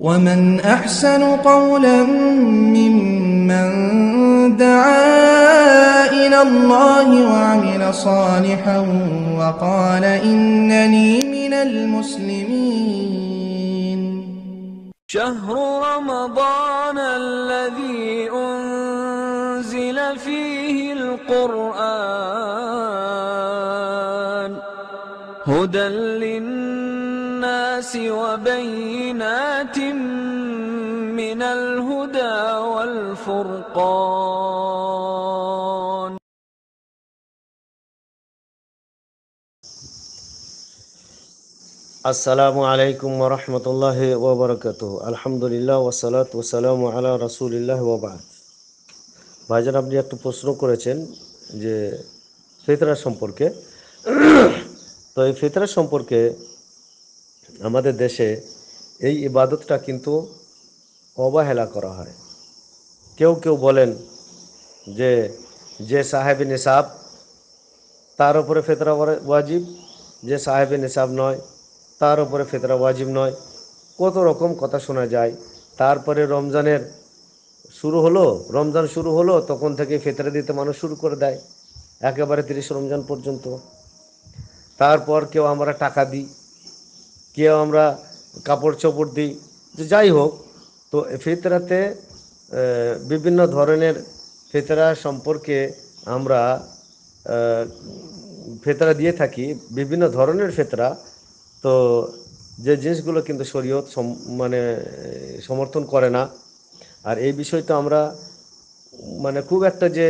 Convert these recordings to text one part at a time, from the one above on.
ومن أحسن قولا ممن دعا إلى الله وعمل صالحا وقال إنني من المسلمين شهر رمضان الذي أنزل فيه القرآن هدى للناس النَّاسِ আসসালামু আলাইকুম ওরহমতুল্লাহ ওবরকত আলহামদুলিল্লাহ ওসালাত ওসালাম আলা রসুলিল্লাহ ওবাদ ভাইজান আপনি একটু প্রশ্ন করেছেন যে ফেতরা সম্পর্কে তো এই ফেতরা সম্পর্কে আমাদের দেশে এই ইবাদতটা কিন্তু অবহেলা করা হয় কেউ কেউ বলেন যে যে সাহেবে নিসাব তার উপরে ফেতরা ওয়াজিব যে সাহেবে নিসাব নয় তার উপরে ফেতরা ওয়াজিব নয় কত রকম কথা শোনা যায় তারপরে রমজানের শুরু হলো রমজান শুরু হলো তখন থেকে ফেতরা দিতে মানুষ শুরু করে দেয় একেবারে তিরিশ রমজান পর্যন্ত তারপর কেউ আমরা টাকা দিই কেউ আমরা কাপড় চোপড় দিই যে যাই হোক তো ফিতরাতে বিভিন্ন ধরনের ফেতরা সম্পর্কে আমরা ফেতরা দিয়ে থাকি বিভিন্ন ধরনের ফেতরা তো যে জিনিসগুলো কিন্তু শরীয়ত মানে সমর্থন করে না আর এই বিষয়টা আমরা মানে খুব একটা যে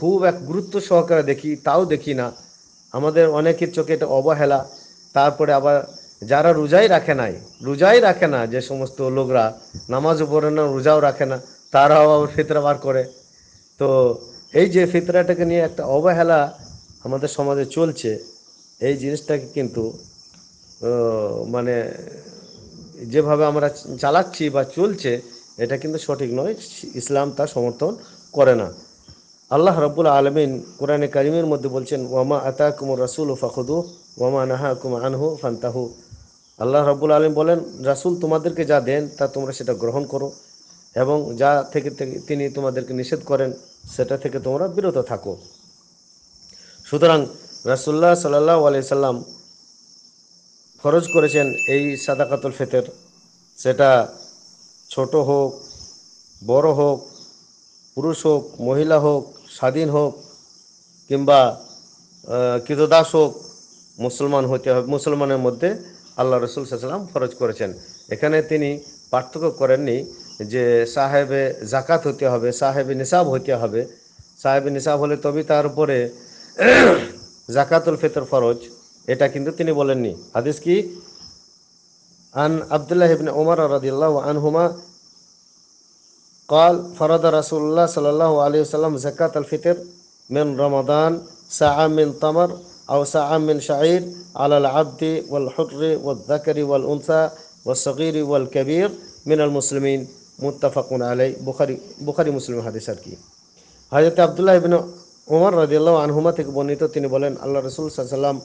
খুব এক গুরুত্ব সহকারে দেখি তাও দেখি না আমাদের অনেকের চোখে এটা অবহেলা তারপরে আবার যারা রোজাই রাখে নাই রোজাই রাখে না যে সমস্ত লোকরা নামাজও পড়ে না রোজাও রাখে না তারাও আবার ফিতরা বার করে তো এই যে ফিতরাটাকে নিয়ে একটা অবহেলা আমাদের সমাজে চলছে এই জিনিসটাকে কিন্তু মানে যেভাবে আমরা চালাচ্ছি বা চলছে এটা কিন্তু সঠিক নয় ইসলাম তা সমর্থন করে না আল্লাহ রব্বুল আলমিন কোরআনে কারিমের মধ্যে বলছেন ওয়ামা আতা কুমুর রাসুল ফাখুদু ওয়ামা নাহা কুম আনহু ফান্তাহু আল্লাহ রব্বুল আলম বলেন রাসুল তোমাদেরকে যা দেন তা তোমরা সেটা গ্রহণ করো এবং যা থেকে তিনি তোমাদেরকে নিষেধ করেন সেটা থেকে তোমরা বিরত থাকো সুতরাং রাসুল্লাহ সাল্লাহ আলি সাল্লাম খরচ করেছেন এই সাদাকাতুল ফেতের সেটা ছোট হোক বড় হোক পুরুষ হোক মহিলা হোক স্বাধীন হোক কিংবা কৃতদাস হোক মুসলমান হতে হবে মুসলমানের মধ্যে আল্লাহ রসুল সাল্লাম ফরজ করেছেন এখানে তিনি পার্থক্য করেননি যে সাহেবে জাকাত হতে হবে সাহেবে নিসাব হতে হবে সাহেবে নিসাব হলে তবে তার উপরে জাকাতুল ফিতর ফরজ এটা কিন্তু তিনি বলেননি হাদিস কি আন আবদুল্লাহ ইবনে ওমর রাদিয়াল্লাহু আনহুমা قال فرض رسول الله صلى الله عليه وسلم زكاة الفطر من رمضان ساعة من تمر أو ساعة من شعير على العبد والحر والذكر والأنثى والصغير والكبير من المسلمين متفق عليه بخاري بخاري مسلم حديث كي حضرت عبد الله بن عمر رضي الله عنهما تك بنيتو تني الله رسول صلى الله عليه وسلم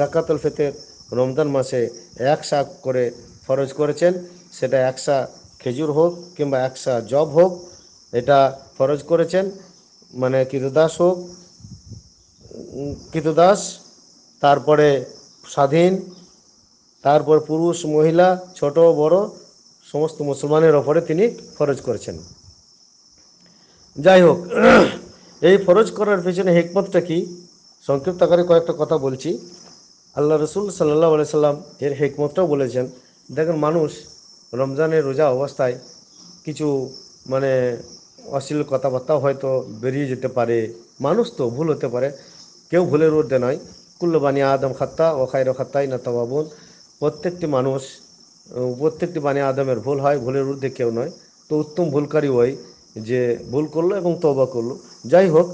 زكاة الفطر رمضان ما سي اكسا كوري فرج كورتشن সেটা একসা খেজুর হোক কিংবা একশা জব হোক এটা ফরজ করেছেন মানে কৃতদাস হোক কৃতদাস তারপরে স্বাধীন তারপর পুরুষ মহিলা ছোট বড় সমস্ত মুসলমানের ওপরে তিনি ফরজ করেছেন যাই হোক এই ফরজ করার পেছনে হেকমতটা কি সংক্ষিপ্ত আকারে কয়েকটা কথা বলছি আল্লাহ রসুল সাল্লাহ সাল্লাম এর হেকমতটাও বলেছেন দেখেন মানুষ রমজানের রোজা অবস্থায় কিছু মানে অশ্লীল কথাবার্তাও হয়তো বেরিয়ে যেতে পারে মানুষ তো ভুল হতে পারে কেউ ভুলের ঊর্ধ্বে নয় কুল্লবাণী আদম খাত্তা ও খায়র খাত্তাই না তবাবুন প্রত্যেকটি মানুষ প্রত্যেকটি বাণী আদমের ভুল হয় ভুলের ঊর্ধ্বে কেউ নয় তো উত্তম ভুলকারী ওই যে ভুল করলো এবং তবা করলো যাই হোক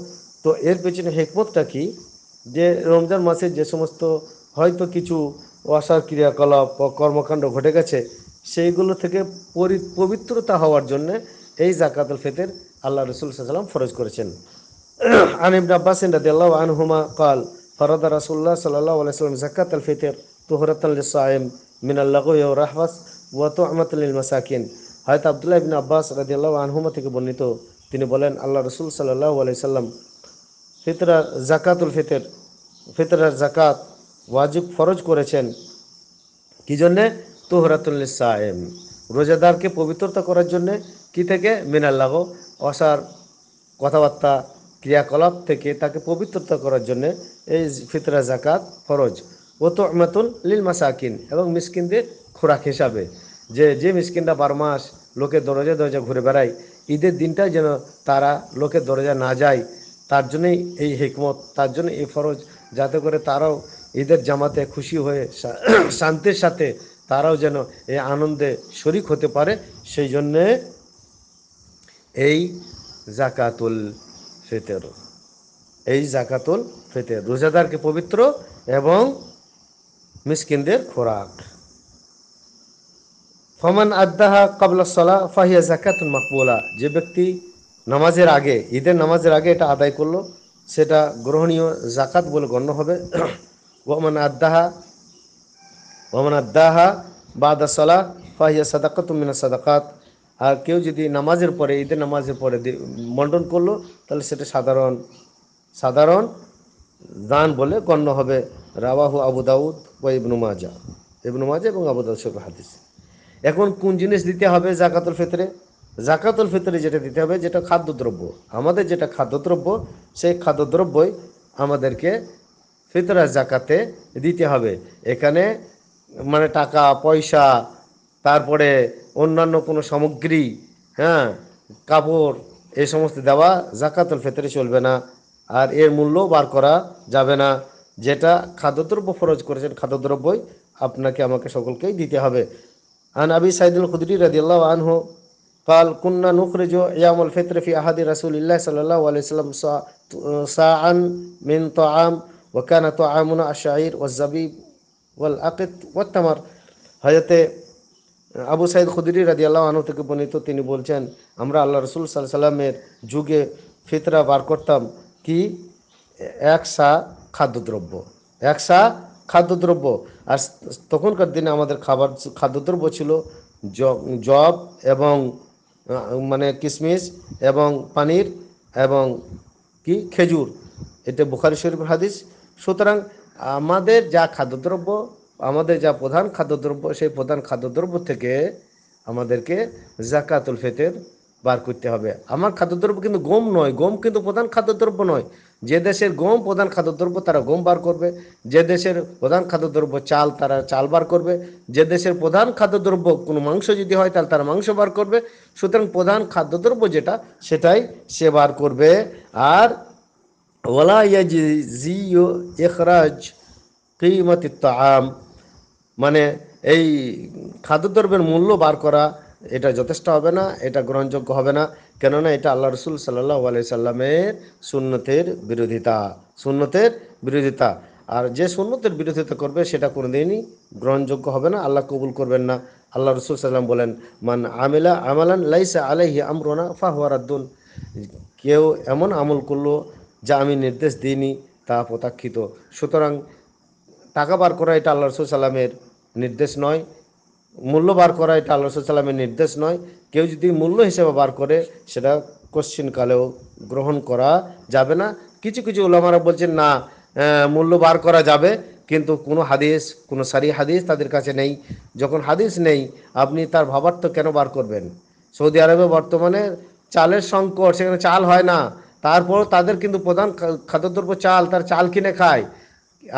তো এর পেছনে হেকমতটা কি যে রমজান মাসে যে সমস্ত হয়তো কিছু অসার ক্রিয়াকলাপ কর্মকাণ্ড ঘটে গেছে সেইগুলো থেকে পবিত্রতা হওয়ার জন্য এই জাকাতুল ফিতর আল্লাহ রসুল সাল্লাম ফরজ করেছেন আনিম আব্বাস রাদিয়াল্লাহু আনহুমা قال فرض রাসুল্লাহ الله صلى الله عليه وسلم زكاة الفطر طهرة للصائم من اللغو والرحوس وطعمة মাসাকিন হযরত আব্দুল্লাহ ইবনে আব্বাস রাদিয়াল্লাহু আনহুমা থেকে বর্ণিত তিনি বলেন আল্লাহ রসুল সাল্লাহ আলাইসাল্লাম ফিতরা জাকাতুল ফিতর ফিতরার জাকাত ওয়াজিব ফরজ করেছেন কি জন্যে তোহরাতুল্লি সায়েম রোজাদারকে পবিত্রতা করার জন্যে কি থেকে মিনাল্লাহ অসার কথাবার্তা ক্রিয়াকলাপ থেকে তাকে পবিত্রতা করার জন্যে এই ফিতরা জাকাত ফরজ ও তো মেতুল লিল মাসাকিন এবং মিসকিনদের খোরাক হিসাবে যে যে মিসকিনরা বারো মাস লোকের দরজা দরজা ঘুরে বেড়ায় ঈদের দিনটা যেন তারা লোকের দরজা না যায় তার জন্যই এই হিকমত তার জন্য এই ফরজ যাতে করে তারাও ঈদের জামাতে খুশি হয়ে শান্তির সাথে তারাও যেন এই আনন্দে শরিক হতে পারে সেই জন্যে এই জাকাতুল ফেতের এই জাকাতুল ফেতের রোজাদারকে পবিত্র এবং মিসকিনদের খোরাক ফমান আদাহা কাবলা সলা ফাহিয়া জাকাতুল মাকবুলা যে ব্যক্তি নামাজের আগে ঈদের নামাজের আগে এটা আদায় করলো সেটা গ্রহণীয় জাকাত বলে গণ্য হবে ওমান আদাহা ওমান আদাহা বাদা সালাহ ফাহিয়া সাদাকাত মিনা সাদাকাত আর কেউ যদি নামাজের পরে ঈদের নামাজের পরে মন্ডন করলো তাহলে সেটা সাধারণ সাধারণ দান বলে গণ্য হবে রাবাহু আবু দাউদ বা ইবনু মাজা ইবনু মাজা এবং আবু দাউদ হাদিস এখন কোন জিনিস দিতে হবে জাকাতুল ফেতরে জাকাতুল ফেতরে যেটা দিতে হবে যেটা খাদ্যদ্রব্য আমাদের যেটা খাদ্যদ্রব্য সেই খাদ্যদ্রব্যই আমাদেরকে ফিতরা জাকাতে দিতে হবে এখানে মানে টাকা পয়সা তারপরে অন্যান্য কোনো সামগ্রী হ্যাঁ কাপড় এ সমস্ত দেওয়া জাকাতুল ফেতরে চলবে না আর এর মূল্য বার করা যাবে না যেটা খাদ্যদ্রব্য ফরজ করেছেন খাদ্যদ্রব্যই আপনাকে আমাকে সকলকেই দিতে হবে আন আবি সাইদুল খুদরি আনহো কাল কুন্না নুখরেজ ইয়ামুল يوم الفطر في أحد رسول الله صلى الله আন মিন তো আম طعام وكان طعامنا الشعير والزبيب ওয়াল আকিত ওয়াত্তামার হজরতে আবু সাইদ খুদরি রাজি আল্লাহ থেকে বর্ণিত তিনি বলছেন আমরা আল্লাহ রসুল সাল্লাহ সাল্লামের যুগে ফিতরা বার করতাম কি একসা খাদ্যদ্রব্য একসা খাদ্যদ্রব্য আর তখনকার দিনে আমাদের খাবার খাদ্যদ্রব্য ছিল জব এবং মানে কিশমিশ এবং পানির এবং কি খেজুর এটা বুখারি শরীফের হাদিস সুতরাং আমাদের যা খাদ্যদ্রব্য আমাদের যা প্রধান খাদ্যদ্রব্য সেই প্রধান খাদ্যদ্রব্য থেকে আমাদেরকে জাকাতুল ফেতের বার করতে হবে আমার খাদ্যদ্রব্য কিন্তু গম নয় গম কিন্তু প্রধান খাদ্যদ্রব্য নয় যে দেশের গম প্রধান খাদ্যদ্রব্য তারা গম বার করবে যে দেশের প্রধান খাদ্যদ্রব্য চাল তারা চাল বার করবে যে দেশের প্রধান খাদ্যদ্রব্য কোনো মাংস যদি হয় তাহলে তারা মাংস বার করবে সুতরাং প্রধান খাদ্যদ্রব্য যেটা সেটাই সে বার করবে আর ওয়ালা ইয়াজিও এখরাজ কিমতি তাম মানে এই খাদ্যদ্রব্যের মূল্য বার করা এটা যথেষ্ট হবে না এটা গ্রহণযোগ্য হবে না কেননা এটা আল্লাহ রসুল সাল্লাহ আলি সাল্লামের সুন্নতের বিরোধিতা সুন্নতের বিরোধিতা আর যে সুন্নতের বিরোধিতা করবে সেটা কোনোদিনই গ্রহণযোগ্য হবে না আল্লাহ কবুল করবেন না আল্লাহ রসুল সাল্লাম বলেন মান আমিলা আমালান লাইসা আলাইহি আমরোনা ফাহরাদ্দুন কেউ এমন আমল করলো যা আমি নির্দেশ দিইনি তা প্রত্যাখ্যিত সুতরাং টাকা বার করা এটা আল্লাহ রসুল সাল্লামের নির্দেশ নয় মূল্য বার করা এটা আল্লাহ রসুল সাল্লামের নির্দেশ নয় কেউ যদি মূল্য হিসেবে বার করে সেটা কোশ্চিনকালেও গ্রহণ করা যাবে না কিছু কিছু ওলামারা বলছেন না মূল্য বার করা যাবে কিন্তু কোনো হাদিস কোনো সারি হাদিস তাদের কাছে নেই যখন হাদিস নেই আপনি তার ভাবার্থ কেন বার করবেন সৌদি আরবে বর্তমানে চালের সংকট সেখানে চাল হয় না তারপর তাদের কিন্তু প্রধান খাদ্যদ্রব্য চাল তার চাল কিনে খায়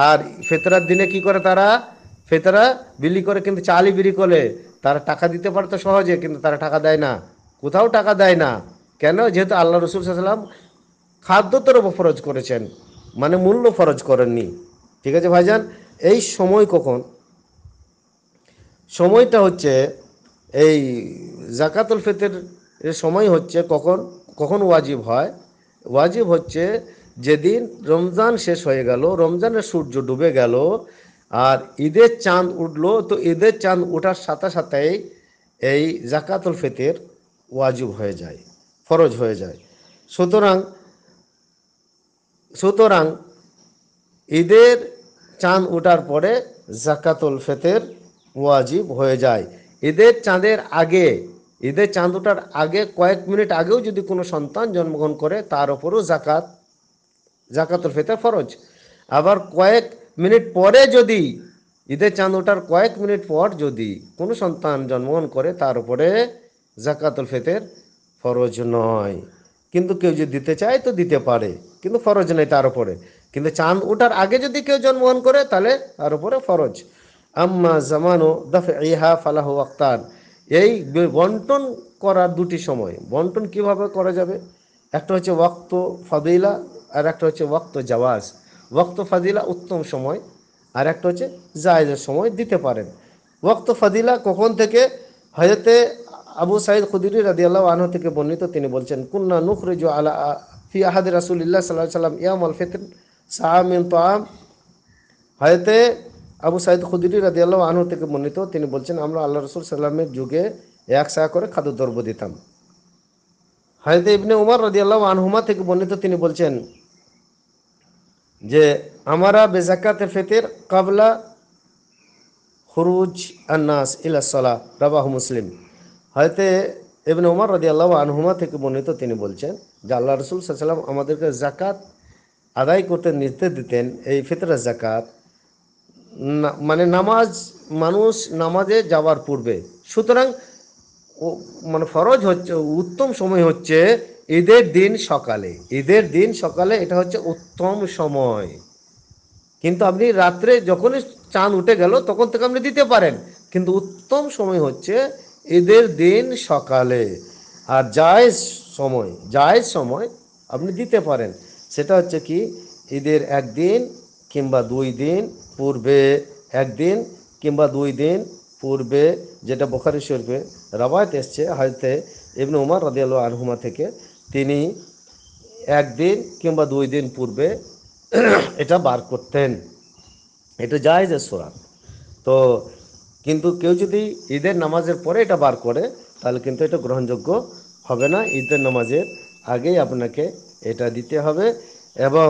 আর ফেতরার দিনে কি করে তারা ফেতরা বিলি করে কিন্তু চালই বিলি করে তারা টাকা দিতে পারতো সহজে কিন্তু তারা টাকা দেয় না কোথাও টাকা দেয় না কেন যেহেতু আল্লাহ রসুল সাল্লাম খাদ্যদ্রব্য ফরজ করেছেন মানে মূল্য ফরজ করেননি ঠিক আছে ভাইজান এই সময় কখন সময়টা হচ্ছে এই জাকাতুল ফেতের সময় হচ্ছে কখন কখন ওয়াজিব হয় ওয়াজিব হচ্ছে যেদিন রমজান শেষ হয়ে গেল রমজানের সূর্য ডুবে গেল আর ঈদের চাঁদ উঠলো তো ঈদের চাঁদ ওঠার সাথে সাথেই এই জাকাতুল ফিতির ওয়াজিব হয়ে যায় ফরজ হয়ে যায় সুতরাং সুতরাং ঈদের চাঁদ ওঠার পরে জাকাতুল ফেতের ওয়াজিব হয়ে যায় ঈদের চাঁদের আগে ঈদে চাঁদ ওঠার আগে কয়েক মিনিট আগেও যদি কোনো সন্তান জন্মগ্রহণ করে তার ওপরও জাকাত জাকাতুল ফেতে ফরজ আবার কয়েক মিনিট পরে যদি ঈদের চাঁদ ওঠার কয়েক মিনিট পর যদি কোনো সন্তান জন্মগ্রহণ করে তার উপরে জাকাতুল ফেতের ফরজ নয় কিন্তু কেউ যদি দিতে চায় তো দিতে পারে কিন্তু ফরজ নেই তার উপরে কিন্তু চাঁদ ওঠার আগে যদি কেউ জন্মগ্রহণ করে তাহলে তার উপরে ফরজ আম্মা জামানো দফ ইহা ফালাহ আক্তার এই বন্টন করার দুটি সময় বন্টন কিভাবে করা যাবে একটা হচ্ছে ওয়াক্ত ফাদিলা আর একটা হচ্ছে ওয়াক্ত জাওয়াজ ওয়াক্ত ফাদিলা উত্তম সময় আর একটা হচ্ছে জায়দের সময় দিতে পারেন ওয়াক্ত ফাদিলা কখন থেকে হয়তো আবু সাইদ খুদিরি রাদি আল্লাহ আনহ থেকে বর্ণিত তিনি বলছেন কুন্না নুখরিজু আলা ফি আহাদ রাসুলিল্লাহ সাল্লাহ সাল্লাম ইয়াম আল ফিতর সাহামিন তো আম হয়তে আবু সাইদ খুদরি রাজিয়াল্লাহ আনহু থেকে মনিত তিনি বলছেন আমরা আল্লাহ রসুল সাল্লামের যুগে এক করে করে দ্রব্য দিতাম হায়দ ইবনে উমার রাজিয়াল্লাহ আনহুমা থেকে বর্ণিত তিনি বলছেন যে আমারা বেজাকাতে ফেতের কাবলা হরুজ আন্নাস ইলাসলা রাবাহ মুসলিম হয়তো এবনে উমার রদি আল্লাহ আনহুমা থেকে বর্ণিত তিনি বলছেন যে আল্লাহ রসুল সাল্লাম আমাদেরকে জাকাত আদায় করতে নির্দেশ দিতেন এই ফিতরা জাকাত মানে নামাজ মানুষ নামাজে যাওয়ার পূর্বে সুতরাং মানে ফরজ হচ্ছে উত্তম সময় হচ্ছে ঈদের দিন সকালে ঈদের দিন সকালে এটা হচ্ছে উত্তম সময় কিন্তু আপনি রাত্রে যখনই চাঁদ উঠে গেল তখন থেকে আপনি দিতে পারেন কিন্তু উত্তম সময় হচ্ছে ঈদের দিন সকালে আর যায় সময় যায় সময় আপনি দিতে পারেন সেটা হচ্ছে কি ঈদের একদিন কিংবা দুই দিন পূর্বে একদিন কিংবা দুই দিন পূর্বে যেটা বোখারি শরীফে রাবায়ত এসছে হয়তো এমনি উমার রাদিয়াল আনহুমা থেকে তিনি একদিন কিংবা দুই দিন পূর্বে এটা বার করতেন এটা যায় যে সোরান তো কিন্তু কেউ যদি ঈদের নামাজের পরে এটা বার করে তাহলে কিন্তু এটা গ্রহণযোগ্য হবে না ঈদের নামাজের আগেই আপনাকে এটা দিতে হবে এবং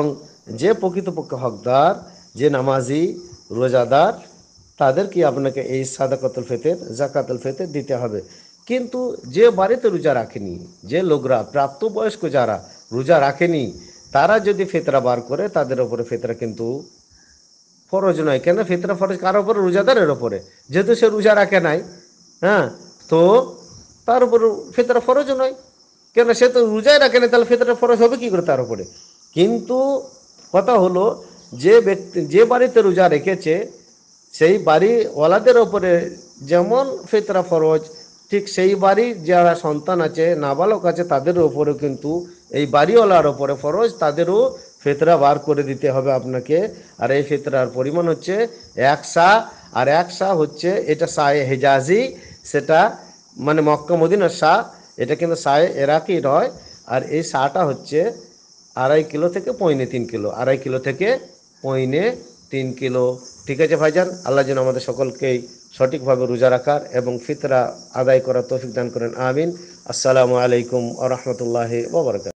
যে প্রকৃতপক্ষে হকদার যে নামাজি রোজাদার তাদেরকে আপনাকে এই সাদাকাতুল ফেতের জাকাতুল ফেতের দিতে হবে কিন্তু যে বাড়িতে রোজা রাখেনি যে লোকরা প্রাপ্তবয়স্ক যারা রোজা রাখেনি তারা যদি ফেতরা বার করে তাদের ওপরে ফেতরা কিন্তু ফরজ নয় কেন ফেতরা ফরজ কার ওপরে রোজাদারের ওপরে যেহেতু সে রোজা রাখে নাই হ্যাঁ তো তার উপর ফেতরা ফরজ নয় কেন সে তো রোজাই রাখে না তাহলে ফেতরা ফরজ হবে কি করে তার উপরে কিন্তু কথা হলো যে ব্যক্তি যে বাড়িতে রোজা রেখেছে সেই বাড়ি ওলাদের ওপরে যেমন ফিতরা ফরজ ঠিক সেই বাড়ি যারা সন্তান আছে নাবালক আছে তাদের ওপরেও কিন্তু এই বাড়িওয়ালার ওপরে ফরজ তাদেরও ফেতরা বার করে দিতে হবে আপনাকে আর এই ফেতরার পরিমাণ হচ্ছে এক সা আর এক সা হচ্ছে এটা সায়ে হেজাজি সেটা মানে মক্কা মদিনার সা এটা কিন্তু সায়ে এরাকি নয় আর এই সাটা হচ্ছে আড়াই কিলো থেকে পৌনে তিন কিলো আড়াই কিলো থেকে পইনে তিন কিলো ঠিক আছে ভাইজান আল্লাহ যেন আমাদের সকলকেই সঠিকভাবে রোজা রাখার এবং ফিতরা আদায় করার তৌফিক দান করেন আমিন আসসালামু আলাইকুম আ রহমতুল্লাহ ববরকাত